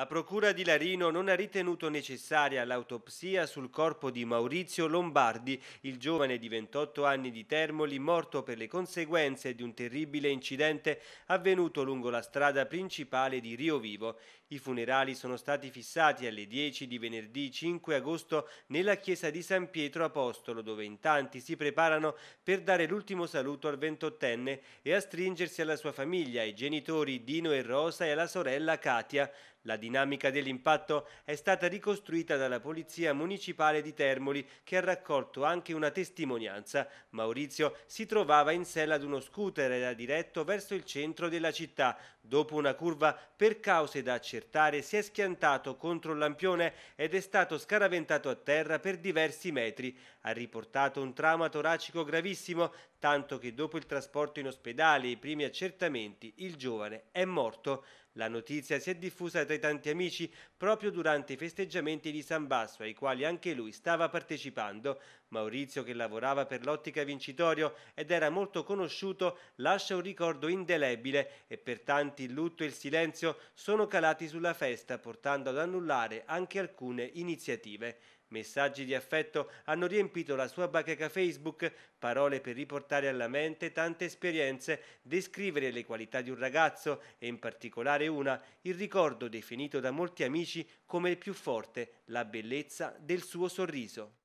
La Procura di Larino non ha ritenuto necessaria l'autopsia sul corpo di Maurizio Lombardi, il giovane di 28 anni di Termoli morto per le conseguenze di un terribile incidente avvenuto lungo la strada principale di Rio Vivo. I funerali sono stati fissati alle 10 di venerdì 5 agosto nella chiesa di San Pietro Apostolo, dove in tanti si preparano per dare l'ultimo saluto al 28enne e a stringersi alla sua famiglia, ai genitori Dino e Rosa e alla sorella Katia. La dinamica dell'impatto è stata ricostruita dalla Polizia Municipale di Termoli che ha raccolto anche una testimonianza. Maurizio si trovava in sella ad uno scooter ed era diretto verso il centro della città. Dopo una curva, per cause da accertare, si è schiantato contro un lampione ed è stato scaraventato a terra per diversi metri. Ha riportato un trauma toracico gravissimo, tanto che dopo il trasporto in ospedale e i primi accertamenti il giovane è morto. La notizia si è diffusa tra i tanti amici proprio durante i festeggiamenti di San Basso, ai quali anche lui stava partecipando. Maurizio, che lavorava per l'ottica Vincitorio ed era molto conosciuto, lascia un ricordo indelebile e per tanti il lutto e il silenzio sono calati sulla festa, portando ad annullare anche alcune iniziative. Messaggi di affetto hanno riempito la sua bacheca Facebook, parole per riportare alla mente tante esperienze, descrivere le qualità di un ragazzo e in particolare una, il ricordo definito da molti amici come il più forte, la bellezza del suo sorriso.